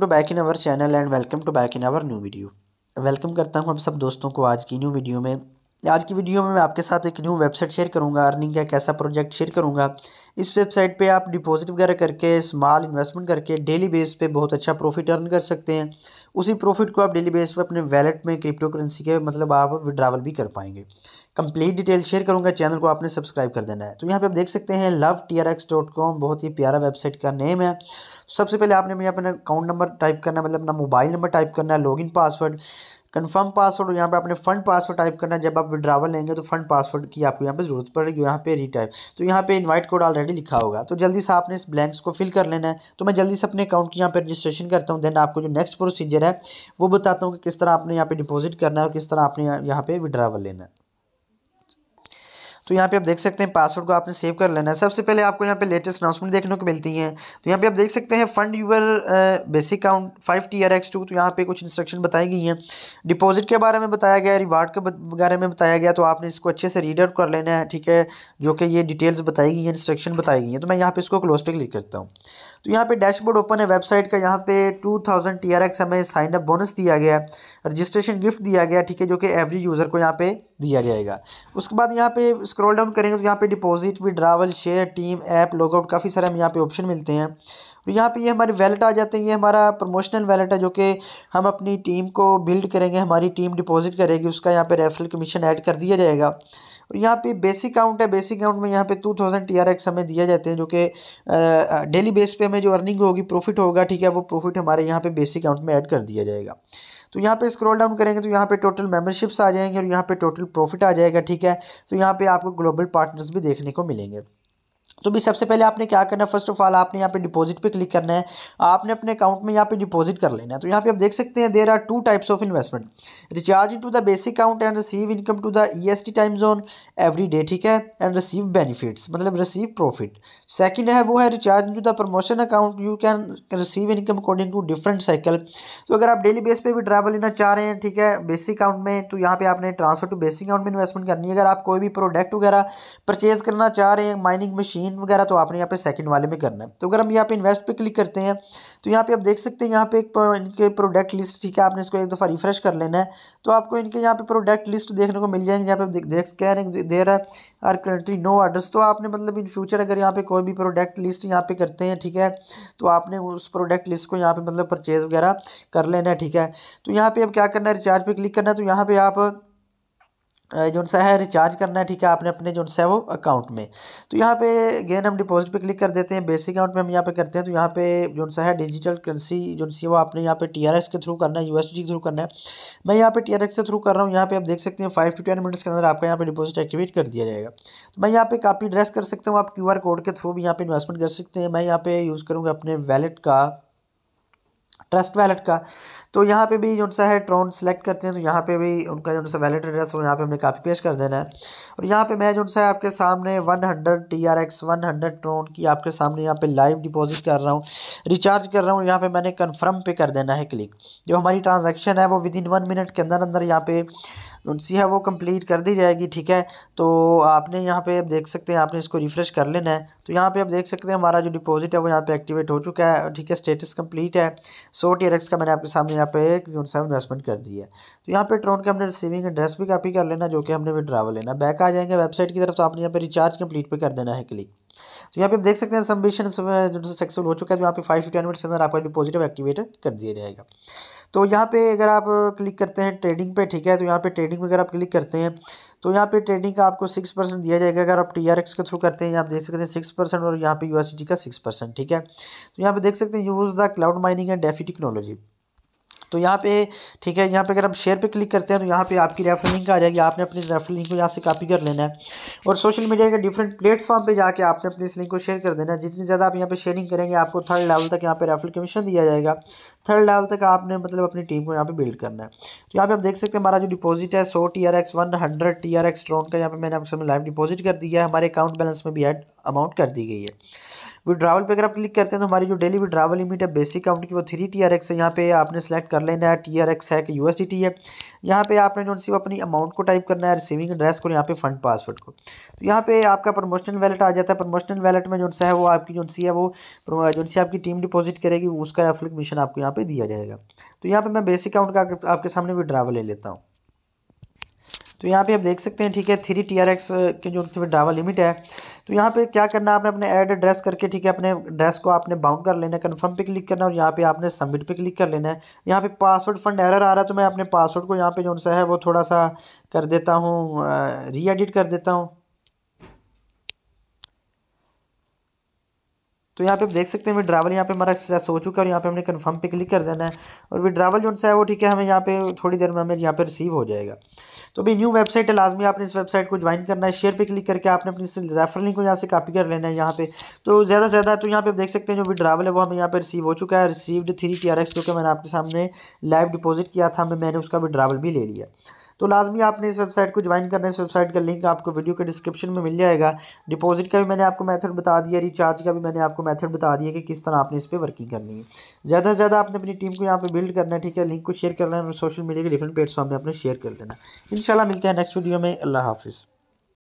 to back in our channel and welcome to back in our new video welcome करता हूँ आप सब दोस्तों को आज की न्यू वीडियो में आज की वीडियो में मैं आपके साथ एक न्यू वेबसाइट शेयर करूंगा अर्निंग का एक ऐसा प्रोजेक्ट शेयर करूंगा इस वेबसाइट पे आप डिपॉजिट वगैरह करके स्मॉल इन्वेस्टमेंट करके डेली बेस पे बहुत अच्छा प्रॉफिट अर्न कर सकते हैं उसी प्रॉफिट को आप डेली बेस पे अपने वैलेट में क्रिप्टो करेंसी के मतलब आप विड्रावल भी कर पाएंगे कंप्लीट डिटेल शेयर करूंगा चैनल को आपने सब्सक्राइब कर देना है तो यहाँ पे आप देख सकते हैं love T R X dot com बहुत ही प्यारा वेबसाइट का नेम है सबसे पहले आपने मुझे अपना अकाउंट नंबर टाइप करना मतलब अपना मोबाइल नंबर टाइप करना है लॉगिन पासवर्ड कन्फर्म पासवर्ड यहाँ पे आपने फंड पासवर्ड टाइप करना है जब आप विड्रावल लेंगे तो फंड पासवर्ड की आपको यहाँ पे ज़रूरत पड़ेगी यहाँ पे रीटाइप तो यहाँ पे इनवाइट कोड ऑलरेडी लिखा होगा तो जल्दी से आपने इस ब्लैंक्स को फिल कर लेना है तो मैं जल्दी से अपने अकाउंट की यहाँ पे रजिस्ट्रेशन करता हूँ देन आपको जो नेक्स्ट प्रोसीजर है वो बताता हूँ कि किस तरह आपने यहाँ पे डिपॉजिट करना है और किस तरह आपने यहाँ पे विड्रावल लेना है तो यहाँ पे आप देख सकते हैं पासवर्ड को आपने सेव कर लेना है सबसे पहले आपको यहाँ पे लेटेस्ट अनाउंसमेंट देखने को मिलती हैं तो यहाँ पे आप देख सकते हैं fund your basic account five T R X two तो यहाँ पे कुछ इंस्ट्रक्शन बताई गई हैं डिपॉजिट के बारे में बताया गया रिवार्ड के बारे में बताया गया तो आपने इसको अच्छे से रीड आउट कर लेना है ठीक है जो कि ये डिटेल्स बताई गई हैं इंस्ट्रक्शन बताई गई हैं तो मैं यहाँ पर इसको क्लोज पर क्लिक करता हूँ तो यहाँ पे डैशबोर्ड ओपन है वेबसाइट का यहाँ पे two thousand T R X हमें साइन अप बोनस दिया गया रजिस्ट्रेशन गिफ्ट दिया गया ठीक है जो कि एवरी यूज़र को यहाँ पे दिया जाएगा उसके बाद यहाँ पे इसको स्क्रॉल डाउन करेंगे तो यहाँ पे deposit withdrawal share team app logout काफ़ी सारे हम यहाँ पे ऑप्शन मिलते हैं और यहाँ पे ये हमारे वैलेट आ जाते हैं ये हमारा प्रमोशनल वैलेट है जो कि हम अपनी टीम को बिल्ड करेंगे हमारी टीम डिपॉजिट करेगी उसका यहाँ पे रेफरल कमीशन ऐड कर दिया जाएगा और यहाँ पे बेसिक अकाउंट है बेसिक अकाउंट में यहाँ पे two thousand T R X हमें दिया जाते हैं जो कि डेली बेस पर हमें जो अर्निंग होगी प्रॉफिट होगा ठीक है वो प्रॉफिट हमारे यहाँ पर बेसिक अकाउंट में ऐड कर दिया जाएगा तो यहाँ पे स्क्रॉल डाउन करेंगे तो यहाँ पे टोटल मेंबरशिप्स आ जाएंगे और यहाँ पे टोटल प्रॉफिट आ जाएगा ठीक है तो यहाँ पे आपको ग्लोबल पार्टनर्स भी देखने को मिलेंगे तो भी सबसे पहले आपने क्या करना है फर्स्ट ऑफ ऑल आपने यहाँ पे डिपॉजिट पे क्लिक करना है आपने अपने अकाउंट में यहाँ पे डिपॉजिट कर लेना है तो यहाँ पे आप देख सकते हैं there are two types of investment recharge into the basic account and receive income to the E S T time zone every day ठीक है एंड रिसीव बेनिफिट्स मतलब रिसीव प्रॉफिट सेकेंड है वो है recharge into the promotion account you can receive income according to different cycle तो अगर आप daily base पर भी ड्राइवर लेना चाह रहे हैं ठीक है बेसिक अकाउंट में तो यहाँ पर आपने ट्रांसफर टू बेसिक अकाउंट में इन्वेस्टमेंट करनी है अगर आप कोई भी प्रोडक्ट वगैरह परचेज करना चाह रहे हैं माइनिंग मशीन तीन वगैरह तो आपने यहाँ पे सेकंड वाले में करना है तो अगर हम यहाँ पे इन्वेस्ट पे क्लिक करते हैं तो यहाँ पे आप देख सकते हैं यहाँ पे एक इनके प्रोडक्ट लिस्ट ठीक है आपने इसको एक दफ़ा रिफ्रेश कर लेना है तो आपको इनके यहाँ पे प्रोडक्ट लिस्ट देखने को मिल जाएंगे यहाँ पे देख देख कह रहे दे रहा है आर कंट्री नो ऑर्डर्स तो आपने मतलब इन फ्यूचर अगर यहाँ पे कोई भी प्रोडक्ट लिस्ट यहाँ पे करते हैं ठीक है तो आपने उस प्रोडक्ट लिस्ट को यहाँ पे मतलब परचेज़ वगैरह कर लेना है ठीक है तो यहाँ पर अब क्या करना है रिचार्ज पर क्लिक करना है तो यहाँ पर आप जो सा है रिचार्ज करना है ठीक है आपने अपने जो सा है वो अकाउंट में तो यहाँ पे गेन हम डिपॉजिट पे क्लिक कर देते हैं बेसिक अकाउंट में हम यहाँ पे करते हैं तो यहाँ पे जो सा है डिजिटल करेंसी जो सी वो आपने यहाँ पे टीआरएस के थ्रू करना है यूएसडी के थ्रू करना है मैं यहाँ पे टीआरएस के थ्रू कर रहा हूँ यहाँ पे आप देख सकते हैं फाइव टू टेन मिनट्स के अंदर आपका यहाँ पे डिपोजिट एक्टिवेट कर दिया जाएगा तो मैं यहाँ पे कापी ड्रेस कर सकता हूँ आप क्यू कोड के थ्रू भी यहाँ पर इन्वेस्टमेंट कर सकते हैं मैं यहाँ पे यूज़ करूँगा अपने वैलेट का ट्रस्ट वैलेट का तो यहाँ पे भी जो सा है ट्रोन सेलेक्ट करते हैं तो यहाँ पे भी उनका जो सा वैलिड एड्रेस वो यहाँ पे हमने कापी पेश कर देना है और यहाँ पे मैं जो सा है आपके सामने one hundred T R X one hundred Tron की आपके सामने यहाँ पे लाइव डिपॉजिट कर रहा हूँ रिचार्ज कर रहा हूँ यहाँ पे मैंने कन्फर्म पे कर देना है क्लिक जो हमारी ट्रांजेक्शन है वो विद इन वन मिनट के अंदर अंदर यहाँ पे उनसी है वो कंप्लीट कर दी जाएगी ठीक है तो आपने यहाँ पे आप देख सकते हैं आपने इसको रिफ़्रेश कर लेना है तो यहाँ पे आप देख सकते हैं हमारा जो डिपॉजिट है वो यहाँ पे एक्टिवेट हो चुका है ठीक है स्टेटस कंप्लीट है सो टी का मैंने आपके सामने यहाँ पे जो सा इन्वेस्टमेंट कर दी है तो यहाँ पे ट्रोन का हमने रिसीविंग एड्रेस भी कापी कर लेना जो कि हमने विड्रावल लेना बैक आ जाएंगे वेबसाइट की तरफ तो आपने यहाँ पे रिचार्ज कंप्लीट पर कर देना है क्लिक तो यहाँ पे आप देख सकते हैं सबमिशन जो सक्सेसफुल हो चुका है जो यहाँ पे फाइव टू टेन मिनट्स के अंदर आपका डिपॉजिट एक्टिवेट कर दिया जाएगा तो यहाँ पे अगर आप क्लिक करते हैं ट्रेडिंग पे ठीक है तो यहाँ पे ट्रेडिंग में अगर आप क्लिक करते हैं तो यहाँ पे ट्रेडिंग का आपको सिक्स परसेंट दिया जाएगा अगर आप टी आर एक्स के थ्रू करते हैं आप देख सकते हैं सिक्स परसेंट और यहाँ पे यू का सिक्स परसेंट ठीक है तो यहाँ पे देख सकते हैं use the cloud mining and DeFi technology तो यहाँ पे ठीक है यहाँ पे अगर हम शेयर पे क्लिक करते हैं तो यहाँ पे आपकी रेफर लिंक आ जाएगी आपने अपनी रेफर लिंक को यहाँ से कॉपी कर लेना है और सोशल मीडिया के डिफरेंट प्लेटफॉर्म पे जाके आपने अपने इस लिंक को शेयर कर देना है जितनी ज़्यादा आप यहाँ पे शेयरिंग करेंगे आपको थर्ड लेवल तक यहाँ पे रेफर कमीशन दिया जाएगा थर्ड लेवल तक आपने मतलब अपनी टीम को यहाँ पर बिल्ड करना है तो यहाँ पे आप देख सकते हैं हमारा जो डिपॉजिट है सौ T R X one hundred T X Tron का यहाँ पे मैंने आपसे लाइव डिपॉजिट कर दिया है हमारे अकाउंट बैलेंस में भी एड अमाउंट कर दी गई है विड्रावल पे अगर आप क्लिक करते हैं तो हमारी जो डेली विड्रावल लिमिट है बेसिक अकाउंट की वो थ्री टी आर एक्स है यहाँ पे आपने सेलेक्ट कर लेना है टी आर एक्स है कि यू एस है यहाँ पे आपने जो सी अपनी अमाउंट को टाइप करना है रिसीविंग एड्रेस को यहाँ पे फंड पासवर्ड को तो यहाँ पे आपका प्रमोशनल वैलेट आ जाता है प्रमोशनल वैलेट में जो सा है वो आपकी जो सी है वो जो सी आपकी टीम डिपोजिट करेगी उसका रेफरल कमीशन आपको यहाँ पे दिया जाएगा तो यहाँ पर मैं बेसिक अकाउंट का आपके सामने विड्रावल ले लेता हूँ तो यहाँ पे आप देख सकते हैं ठीक है थ्री टी आर एक्स के जो ड्रावा लिमिट है तो यहाँ पे क्या करना है आपने अपने ऐड एड्रेस करके ठीक है अपने एड्रेस को आपने बाउंड कर लेना है कन्फर्म पे क्लिक करना है और यहाँ पे आपने सबमिट पे क्लिक कर लेना है यहाँ पे पासवर्ड फंड एरर आ रहा है तो मैं अपने पासवर्ड को यहाँ पे जो सा है वो थोड़ा सा कर देता हूँ री एडिट कर देता हूँ तो यहाँ पे आप देख सकते हैं विड्रावल यहाँ पे हमारा सक्सेस हो चुका है और यहाँ पे हमने कन्फर्म पे क्लिक कर देना है और विड्रावल जो है वो ठीक है हमें यहाँ पे थोड़ी देर में हमें यहाँ पे रिसीव हो जाएगा तो अभी न्यू वेबसाइट है लाजमी आपने इस वेबसाइट को ज्वाइन करना है शेयर पे क्लिक करके आपने अपनी रेफर लिंक को यहाँ से कॉपी कर लेना है यहाँ पे तो ज़्यादा से ज़्यादा तो यहाँ पे आप देख सकते हैं जो विड्रावल है वो हमें यहाँ पे रिसीव हो चुका है received three T R X जो कि मैंने आपके सामने लाइव डिपोजिट किया था हमें मैंने उसका विड्रावल भी ले लिया तो लाजमी आपने इस वेबसाइट को ज्वाइन करना है इस वेबसाइट का लिंक आपको वीडियो के डिस्क्रिप्शन में मिल जाएगा डिपॉजिट का भी मैंने आपको मैथड बता दिया रिचार्ज का भी मैंने आपको मैथड बता दिया कि किस तरह आपने इस पर वर्किंग करनी है ज़्यादा से ज़्यादा आपने अपनी टीम को यहाँ पर बिल्ड करना है ठीक है लिंक को शेयर करना है और सोशल मीडिया के डिफरेंट प्लेटफॉर्म में आपने शेयर कर देना इन मिलते हैं नेक्स्ट वीडियो में अल्लाह हाफिज़